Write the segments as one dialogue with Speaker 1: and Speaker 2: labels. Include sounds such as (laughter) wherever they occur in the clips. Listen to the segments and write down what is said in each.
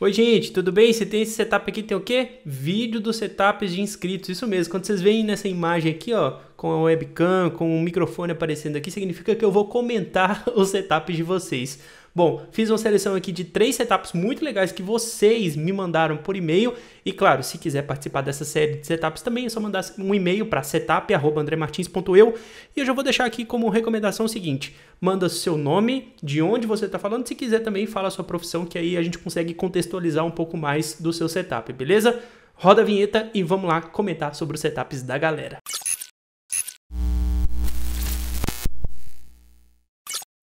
Speaker 1: Oi, gente, tudo bem? Você tem esse setup aqui, tem o quê? Vídeo dos setups de inscritos, isso mesmo. Quando vocês veem nessa imagem aqui, ó, com a webcam, com o microfone aparecendo aqui, significa que eu vou comentar (laughs) os setups de vocês. Bom, fiz uma seleção aqui de três setups muito legais que vocês me mandaram por e-mail. E claro, se quiser participar dessa série de setups também, é só mandar um e-mail para setup.andremartins.eu. E eu já vou deixar aqui como recomendação o seguinte: manda seu nome, de onde você está falando. Se quiser também, fala a sua profissão, que aí a gente consegue contextualizar um pouco mais do seu setup, beleza? Roda a vinheta e vamos lá comentar sobre os setups da galera.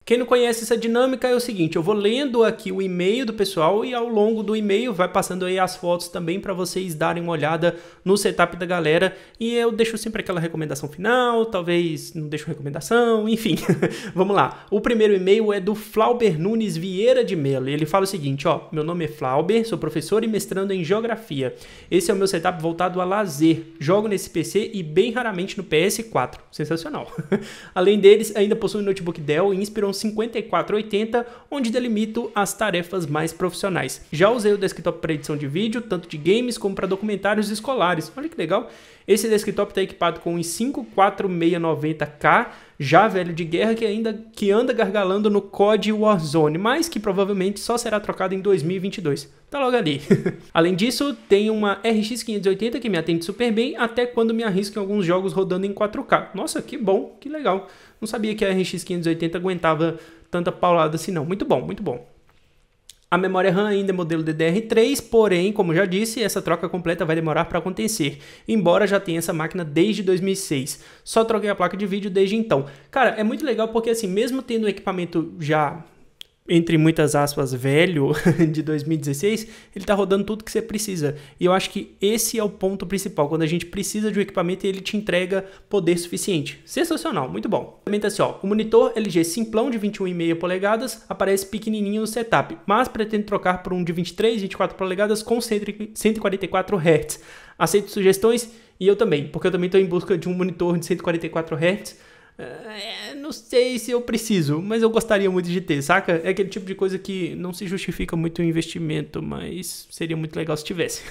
Speaker 1: Quem não conhece essa dinâmica é o seguinte, eu vou lendo aqui o e-mail do pessoal e ao longo do e-mail vai passando aí as fotos também para vocês darem uma olhada no setup da galera e eu deixo sempre aquela recomendação final, talvez não deixo recomendação, enfim. (laughs) Vamos lá. O primeiro e-mail é do Flauber Nunes Vieira de Mello. Ele fala o seguinte, ó: "Meu nome é Flauber, sou professor e mestrando em geografia. Esse é o meu setup voltado a lazer. Jogo nesse PC e bem raramente no PS4. Sensacional. (laughs) Além deles, ainda possui um notebook Dell e inspiram 5480, onde delimito as tarefas mais profissionais. Já usei o desktop para edição de vídeo, tanto de games como para documentários escolares. Olha que legal! Esse desktop está equipado com um i5-4690K, já velho de guerra, que ainda que anda gargalando no COD Warzone, mas que provavelmente só será trocado em 2022. Tá logo ali. (laughs) Além disso, tem uma RX 580 que me atende super bem, até quando me arrisco em alguns jogos rodando em 4K. Nossa, que bom, que legal. Não sabia que a RX 580 aguentava tanta paulada assim não. Muito bom, muito bom. A memória RAM ainda é modelo DDR3, porém, como já disse, essa troca completa vai demorar para acontecer, embora já tenha essa máquina desde 2006. Só troquei a placa de vídeo desde então. Cara, é muito legal porque assim, mesmo tendo o equipamento já entre muitas aspas, velho (laughs) de 2016, ele está rodando tudo que você precisa. E eu acho que esse é o ponto principal. Quando a gente precisa de um equipamento, ele te entrega poder suficiente. Sensacional, muito bom. Também tá assim, ó, o monitor LG simplão de 21,5 polegadas aparece pequenininho no setup, mas pretendo trocar por um de 23, 24 polegadas com 144 Hz. Aceito sugestões e eu também, porque eu também estou em busca de um monitor de 144 Hz é, não sei se eu preciso, mas eu gostaria muito de ter, saca? É aquele tipo de coisa que não se justifica muito o investimento, mas seria muito legal se tivesse. (laughs)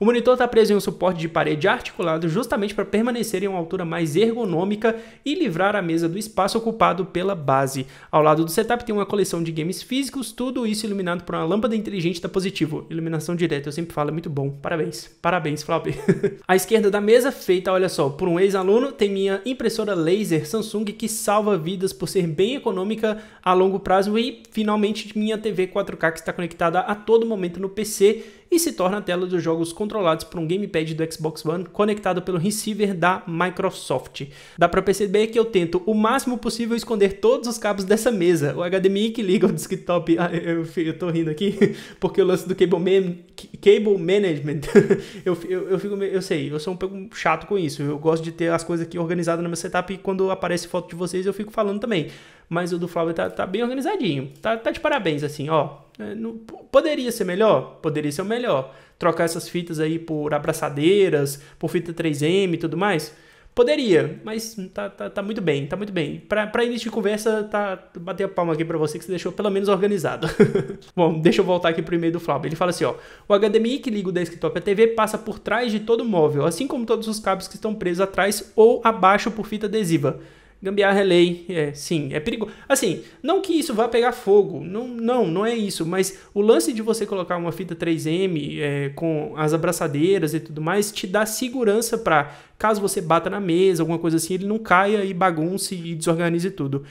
Speaker 1: O monitor está preso em um suporte de parede articulado justamente para permanecer em uma altura mais ergonômica e livrar a mesa do espaço ocupado pela base. Ao lado do setup tem uma coleção de games físicos, tudo isso iluminado por uma lâmpada inteligente da Positivo. Iluminação direta, eu sempre falo, é muito bom. Parabéns. Parabéns, Flauber. (laughs) À esquerda da mesa, feita, olha só, por um ex-aluno, tem minha impressora laser Samsung que salva vidas por ser bem econômica a longo prazo e, finalmente, minha TV 4K que está conectada a todo momento no PC e se torna a tela dos jogos controlados por um gamepad do Xbox One conectado pelo receiver da Microsoft. Dá para perceber que eu tento o máximo possível esconder todos os cabos dessa mesa. O HDMI que liga o desktop, ah, (laughs) eu, eu tô rindo aqui, (laughs) porque o lance do cable, man, cable management, (laughs) eu, eu, eu, fico, eu sei, eu sou um pouco chato com isso, eu gosto de ter as coisas aqui organizadas no meu setup e quando aparece foto de vocês eu fico falando também. Mas o do Flávio tá, tá bem organizadinho, tá, tá de parabéns, assim, ó é, não, poderia ser melhor? Poderia ser o melhor. Trocar essas fitas aí por abraçadeiras, por fita 3M e tudo mais? Poderia, mas tá, tá, tá muito bem, tá muito bem. Para início de conversa, tá, bater a palma aqui para você que você deixou pelo menos organizado. (laughs) Bom, deixa eu voltar aqui pro e-mail do Flávio. Ele fala assim, ó. O HDMI que liga o desktop à TV passa por trás de todo o móvel, assim como todos os cabos que estão presos atrás ou abaixo por fita adesiva gambiarra é lei, é, sim, é perigoso. Assim, não que isso vá pegar fogo, não, não, não é isso, mas o lance de você colocar uma fita 3M é, com as abraçadeiras e tudo mais te dá segurança para caso você bata na mesa, alguma coisa assim, ele não caia e bagunce e desorganize tudo.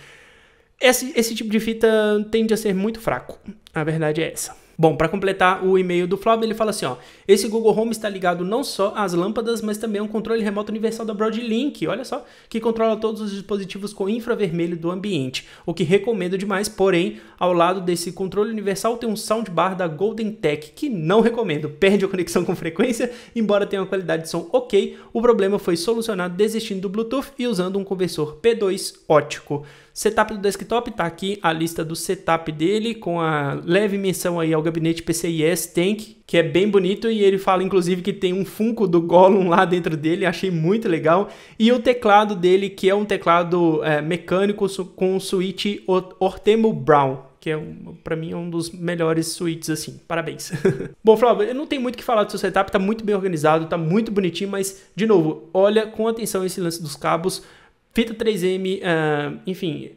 Speaker 1: Esse, esse tipo de fita tende a ser muito fraco, a verdade é essa. Bom, para completar o e-mail do Flávio, ele fala assim, ó: "Esse Google Home está ligado não só às lâmpadas, mas também a um controle remoto universal da Broadlink, olha só, que controla todos os dispositivos com infravermelho do ambiente, o que recomendo demais, porém, ao lado desse controle universal tem um soundbar da Golden Tech que não recomendo, perde a conexão com frequência, embora tenha uma qualidade de som OK. O problema foi solucionado desistindo do Bluetooth e usando um conversor P2 ótico." Setup do desktop, está aqui a lista do setup dele, com a leve menção aí ao gabinete PCIS Tank, que é bem bonito e ele fala inclusive que tem um Funko do Gollum lá dentro dele, achei muito legal. E o teclado dele, que é um teclado é, mecânico com switch Ortemo Brown, que é um, para mim é um dos melhores suítes assim. Parabéns. (laughs) Bom, Flávio, eu não tenho muito o que falar do seu setup, tá muito bem organizado, tá muito bonitinho, mas de novo, olha com atenção esse lance dos cabos. Fita 3M, uh, ah, enfim,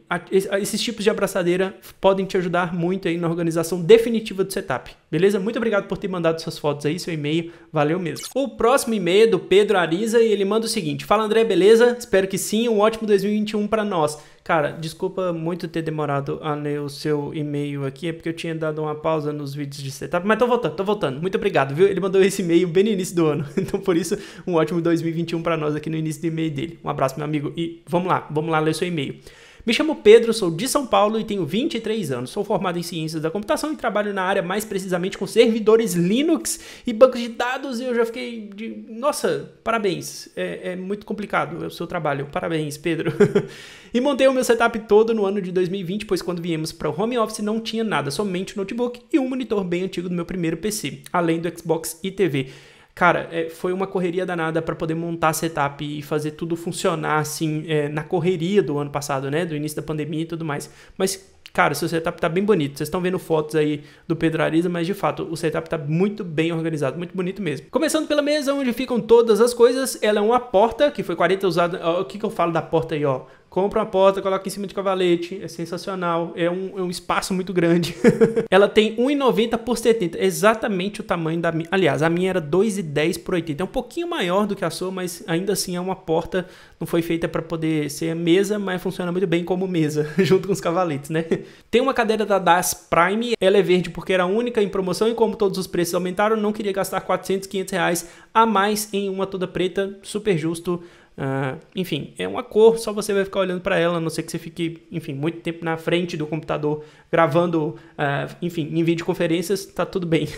Speaker 1: esses tipos de abraçadeira podem te ajudar muito aí na organização definitiva do setup. Beleza? Muito obrigado por ter mandado suas fotos aí, seu e-mail. Valeu mesmo. O próximo e-mail é do Pedro Ariza e ele manda o seguinte: Fala André, beleza? Espero que sim. Um ótimo 2021 para nós. Cara, desculpa muito ter demorado a ler o seu e-mail aqui, é porque eu tinha dado uma pausa nos vídeos de setup, mas tô voltando, tô voltando. Muito obrigado, viu? Ele mandou esse e-mail bem no início do ano. (laughs) Então, por isso, um ótimo 2021 para nós aqui no início do e-mail dele. Um abraço, meu amigo, e vamos lá, vamos lá ler seu e-mail. Me chamo Pedro, sou de São Paulo e tenho 23 anos. Sou formado em ciências da computação e trabalho na área mais precisamente com servidores Linux e bancos de dados. E eu já fiquei de. Nossa, parabéns. É, é muito complicado é o seu trabalho. Parabéns, Pedro. (laughs) e montei o meu setup todo no ano de 2020, pois quando viemos para o home office não tinha nada, somente o notebook e um monitor bem antigo do meu primeiro PC, além do Xbox e TV. Cara, é, foi uma correria danada para poder montar setup e fazer tudo funcionar assim é, na correria do ano passado, né? Do início da pandemia e tudo mais. Mas Cara, seu setup tá bem bonito. Vocês estão vendo fotos aí do Pedro Ariza, mas de fato o setup tá muito bem organizado, muito bonito mesmo. Começando pela mesa onde ficam todas as coisas, ela é uma porta que foi 40 usada. o que que eu falo da porta aí, ó? compra uma porta, coloca em cima de cavalete, é sensacional, é um, é um espaço muito grande. (laughs) ela tem 1,90 por 70, exatamente o tamanho da minha. Aliás, a minha era 2,10 por 80, é um pouquinho maior do que a sua, mas ainda assim é uma porta, não foi feita para poder ser mesa, mas funciona muito bem como mesa, (laughs) junto com os cavaletes, né? Tem uma cadeira da Das Prime, ela é verde porque era única em promoção e como todos os preços aumentaram, não queria gastar 400, 500 reais a mais em uma toda preta, super justo Uh, enfim, é uma cor, só você vai ficar olhando para ela, a não ser que você fique, enfim, muito tempo na frente do computador gravando, uh, enfim, em videoconferências, tá tudo bem. (laughs)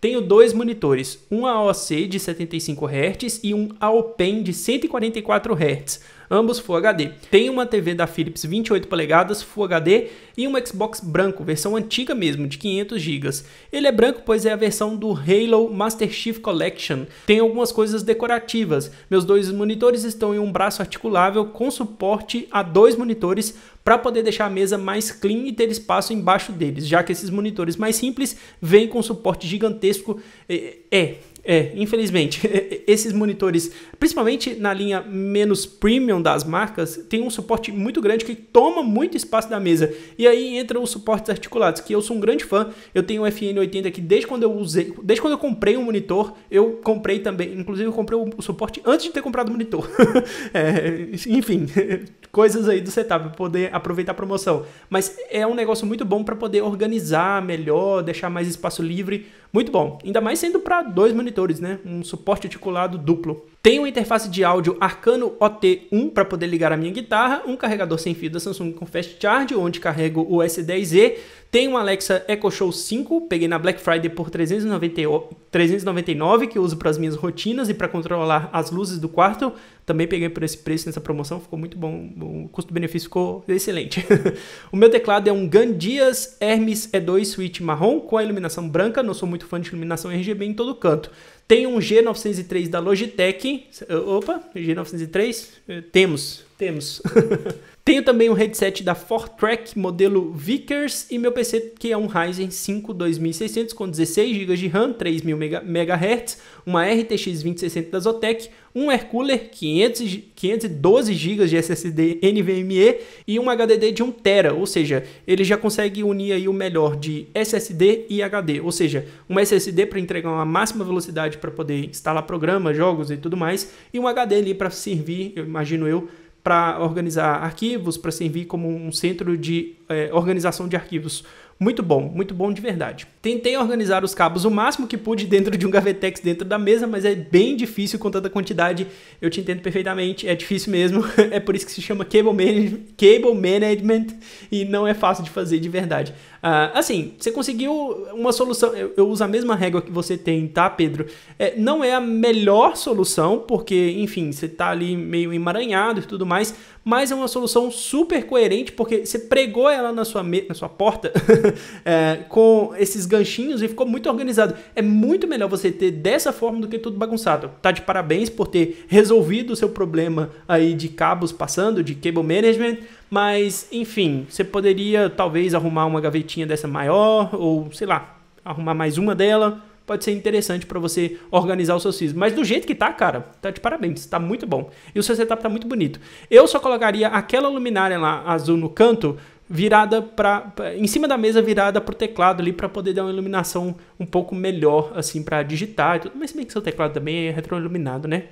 Speaker 1: Tenho dois monitores, um AOC de 75 Hz e um AOPEN de 144 Hz, ambos Full HD. Tenho uma TV da Philips 28 polegadas Full HD e um Xbox branco, versão antiga mesmo, de 500 GB. Ele é branco pois é a versão do Halo Master Chief Collection. Tem algumas coisas decorativas. Meus dois monitores estão em um braço articulável com suporte a dois monitores para poder deixar a mesa mais clean e ter espaço embaixo deles, já que esses monitores mais simples vêm com suporte gigantesco. É, é é, infelizmente, (laughs) esses monitores, principalmente na linha menos premium das marcas, tem um suporte muito grande que toma muito espaço da mesa. E aí entram os suportes articulados, que eu sou um grande fã. Eu tenho um FN80 aqui desde quando eu usei, desde quando eu comprei um monitor, eu comprei também, inclusive eu comprei o suporte antes de ter comprado o monitor. (laughs) é, enfim, (laughs) coisas aí do setup para poder aproveitar a promoção. Mas é um negócio muito bom para poder organizar melhor, deixar mais espaço livre, muito bom. Ainda mais sendo para dois monitores monitores, né? Um suporte articulado duplo. Tem uma interface de áudio Arcano OT1 para poder ligar a minha guitarra, um carregador sem fio da Samsung com Fast Charge, onde carrego o S10e, tem um Alexa Echo Show 5, peguei na Black Friday por 399, que eu uso para as minhas rotinas e para controlar as luzes do quarto. Também peguei por esse preço nessa promoção, ficou muito bom, o custo-benefício ficou excelente. (laughs) o meu teclado é um Gandias Hermes E2 Switch marrom com a iluminação branca, não sou muito fã de iluminação RGB em todo canto. Tem um G903 da Logitech. Eh, opa, G903? Eh, temos, temos. (laughs) Tenho também um headset da Fortrack modelo Vickers e meu PC que é um Ryzen 5 2600 com 16 GB de RAM, 3000 MHz, uma RTX 2060 da Zotec, um air cooler 500, 512 GB de SSD NVMe e um HDD de 1 TB, ou seja, ele já consegue unir aí o melhor de SSD e HD, ou seja, um SSD para entregar uma máxima velocidade para poder instalar programas, jogos e tudo mais, e um HD ali para servir, eu imagino eu, para organizar arquivos, para servir como um centro de é, organização de arquivos. Muito bom, muito bom de verdade. Tentei organizar os cabos o máximo que pude dentro de um Gavetex dentro da mesa, mas é bem difícil com tanta quantidade. Eu te entendo perfeitamente, é difícil mesmo. (laughs) é por isso que se chama cable, manage cable management e não é fácil de fazer de verdade. Uh, assim, você conseguiu uma solução. Eu, eu, uso a mesma régua que você tem, tá, Pedro? É, não é a melhor solução, porque, enfim, você tá ali meio emaranhado e tudo mais, mas é uma solução super coerente porque você pregou ela na sua, na sua porta (laughs) é, com esses ganchinhos e ficou muito organizado. É muito melhor você ter dessa forma do que tudo bagunçado. Tá de parabéns por ter resolvido o seu problema aí de cabos passando, de cable management, mas enfim, você poderia talvez arrumar uma gavetinha dessa maior ou sei lá, arrumar mais uma dela pode ser interessante para você organizar os seus filhos. Mas do jeito que tá, cara, tá de parabéns, tá muito bom. E o seu setup tá muito bonito. Eu só colocaria aquela luminária lá azul no canto virada para em cima da mesa virada pro teclado ali para poder dar uma iluminação um pouco melhor assim para digitar e tudo. Mas se bem que seu teclado também é retroiluminado, né?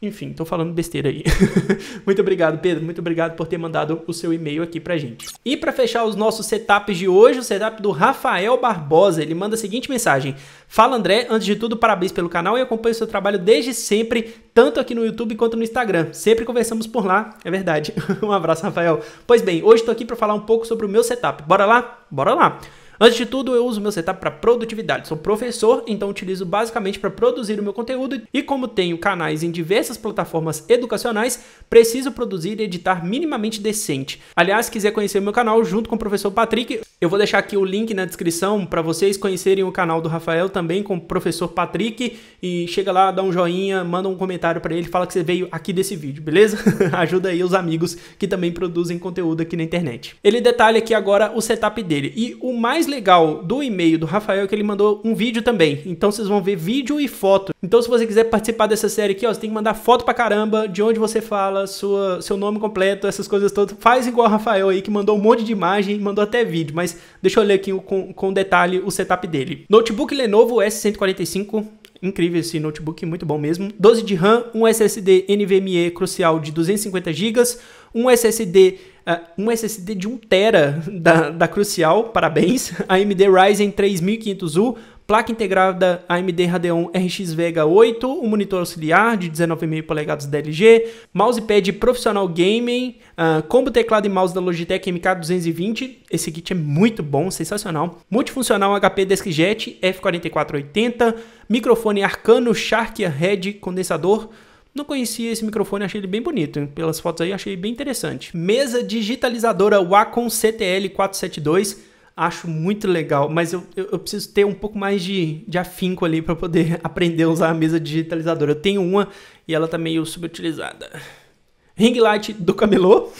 Speaker 1: Enfim, estou falando besteira aí. (laughs) muito obrigado, Pedro. Muito obrigado por ter mandado o seu e-mail aqui pra gente. E para fechar os nossos setups de hoje, o setup do Rafael Barbosa, ele manda a seguinte mensagem: Fala André, antes de tudo, parabéns pelo canal e acompanho o seu trabalho desde sempre, tanto aqui no YouTube quanto no Instagram. Sempre conversamos por lá, é verdade. (laughs) um abraço, Rafael. Pois bem, hoje estou aqui para falar um pouco sobre o meu setup. Bora lá? Bora lá. Antes de tudo, eu uso meu setup para produtividade. Sou professor, então utilizo basicamente para produzir o meu conteúdo e como tenho canais em diversas plataformas educacionais, preciso produzir e editar minimamente decente. Aliás, quiser conhecer o meu canal junto com o professor Patrick, eu vou deixar aqui o link na descrição para vocês conhecerem o canal do Rafael também com o professor Patrick e chega lá, dá um joinha, manda um comentário para ele, fala que você veio aqui desse vídeo, beleza? (laughs) Ajuda aí os amigos que também produzem conteúdo aqui na internet. Ele detalha aqui agora o setup dele e o mais mais legal do e-mail do Rafael é que ele mandou um vídeo também. Então vocês vão ver vídeo e foto. Então se você quiser participar dessa série aqui, ó, você tem que mandar foto pra caramba, de onde você fala, sua, seu nome completo, essas coisas todas. Faz igual o Rafael aí, que mandou um monte de imagem, mandou até vídeo. Mas deixa eu ler aqui com, com detalhe o setup dele. Notebook Lenovo S145, incrível esse notebook, muito bom mesmo. 12 de RAM, um SSD NVMe Crucial de 250 GB, um SSD Uh, ah, um SSD de 1 tera da, da Crucial, parabéns, AMD (laughs) Ryzen 3500U, placa integrada AMD Radeon RX Vega 8, um monitor auxiliar de 19,5 polegadas DLG, mousepad profissional gaming, uh, combo teclado e mouse da Logitech MK220, esse kit é muito bom, sensacional, multifuncional HP DeskJet F4480, microfone Arcano Shark Head condensador, não conhecia esse microfone, achei ele bem bonito. Pelas fotos aí, achei bem interessante. Mesa digitalizadora Wacom CTL472. Acho muito legal, mas eu, eu, eu preciso ter um pouco mais de, de afinco ali para poder (laughs) aprender a usar a mesa digitalizadora. Eu tenho uma e ela tá meio subutilizada. Ring light do camelô,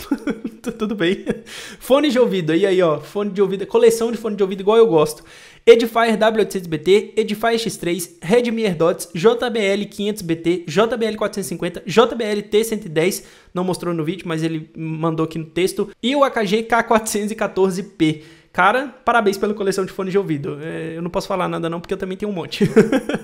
Speaker 1: (laughs) tudo bem. Fone de ouvido, e aí ó, fone de ouvido, coleção de fone de ouvido igual eu gosto. Edifier W800BT, Edifier X3, Redmi AirDots, JBL 500BT, JBL 450, JBL T110, não mostrou no vídeo, mas ele mandou aqui no texto, e o AKG K414P. Cara, parabéns pela coleção de fones de ouvido. É, eu não posso falar nada não, porque eu também tenho um monte.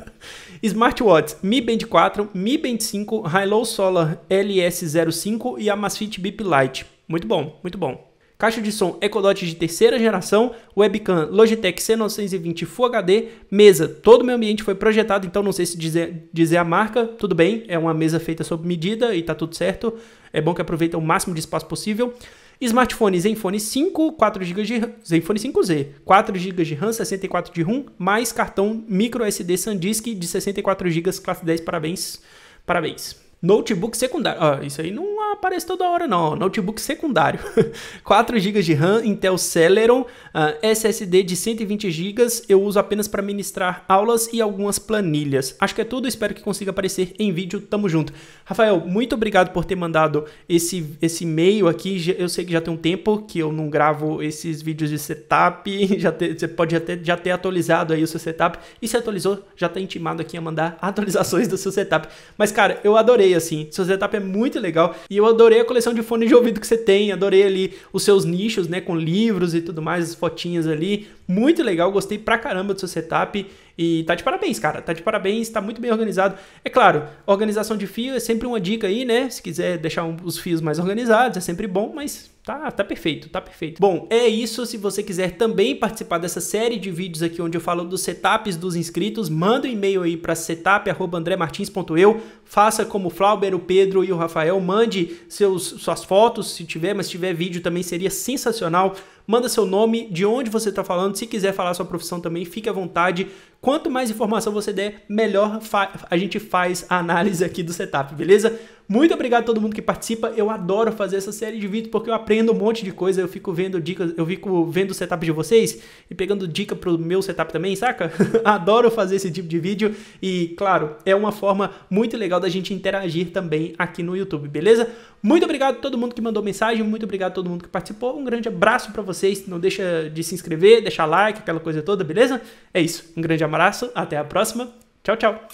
Speaker 1: (laughs) Smartwatch Mi Band 4, Mi Band 5, Hilo Solar LS05 e a Masfit Beep Lite. Muito bom, muito bom caixa de som Ecodot de terceira geração, webcam Logitech C920 Full HD, mesa, todo o meu ambiente foi projetado, então não sei se dizer, dizer a marca, tudo bem, é uma mesa feita sob medida e tá tudo certo, é bom que aproveita o máximo de espaço possível. Smartphone Zenfone 5, 4 GB de Zenfone 5Z, 4 GB de RAM, 64 de ROM, mais cartão micro SD SanDisk de 64 GB classe 10. Parabéns. Parabéns. Notebook secundário. Ah, isso aí não aparece toda hora, não. Notebook secundário. 4 (laughs) GB de RAM, Intel Celeron, ah, SSD de 120 GB. Eu uso apenas para ministrar aulas e algumas planilhas. Acho que é tudo. Espero que consiga aparecer em vídeo. Tamo junto. Rafael, muito obrigado por ter mandado esse, esse e-mail aqui. Eu sei que já tem um tempo que eu não gravo esses vídeos de setup. (laughs) Já te, você pode até já ter atualizado aí o seu setup. E se atualizou, já está intimado aqui a mandar (laughs) atualizações do seu setup. Mas, cara, eu adorei adorei, assim. Seu setup é muito legal. E eu adorei a coleção de fones de ouvido que você tem. Adorei ali os seus nichos, né? Com livros e tudo mais, as fotinhas ali. Muito legal, gostei pra caramba do seu setup. E tá de parabéns, cara. Tá de parabéns, tá muito bem organizado. É claro, organização de fio é sempre uma dica aí, né? Se quiser deixar um, os fios mais organizados, é sempre bom, mas Tá, tá perfeito, tá perfeito. Bom, é isso. Se você quiser também participar dessa série de vídeos aqui onde eu falo dos setups dos inscritos, manda um e-mail aí para setup@andremartins.eu. Faça como o Flauber, o Pedro e o Rafael, mande seus suas fotos se tiver, mas se tiver vídeo também seria sensacional manda seu nome, de onde você está falando, se quiser falar sua profissão também, fique à vontade. Quanto mais informação você der, melhor a gente faz a análise aqui do setup, beleza? Muito obrigado a todo mundo que participa. Eu adoro fazer essa série de vídeos porque eu aprendo um monte de coisa. Eu fico vendo dicas, eu fico vendo o setup de vocês e pegando dica pro meu setup também, saca? (laughs) adoro fazer esse tipo de vídeo e, claro, é uma forma muito legal da gente interagir também aqui no YouTube, beleza? Muito obrigado a todo mundo que mandou mensagem, muito obrigado a todo mundo que participou. Um grande abraço para vocês. Não deixa de se inscrever, deixar like, aquela coisa toda, beleza? É isso. Um grande abraço, até a próxima. Tchau, tchau.